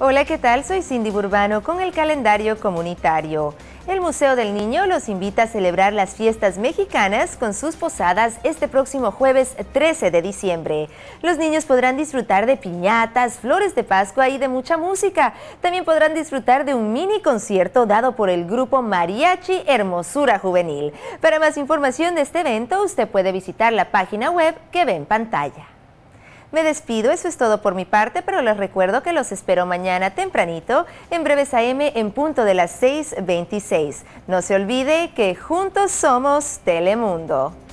Hola, ¿qué tal? Soy Cindy Burbano con el calendario comunitario. El Museo del Niño los invita a celebrar las fiestas mexicanas con sus posadas este próximo jueves 13 de diciembre. Los niños podrán disfrutar de piñatas, flores de Pascua y de mucha música. También podrán disfrutar de un mini concierto dado por el grupo Mariachi Hermosura Juvenil. Para más información de este evento, usted puede visitar la página web que ve en pantalla. Me despido, eso es todo por mi parte, pero les recuerdo que los espero mañana tempranito, en breves AM, en punto de las 6.26. No se olvide que juntos somos Telemundo.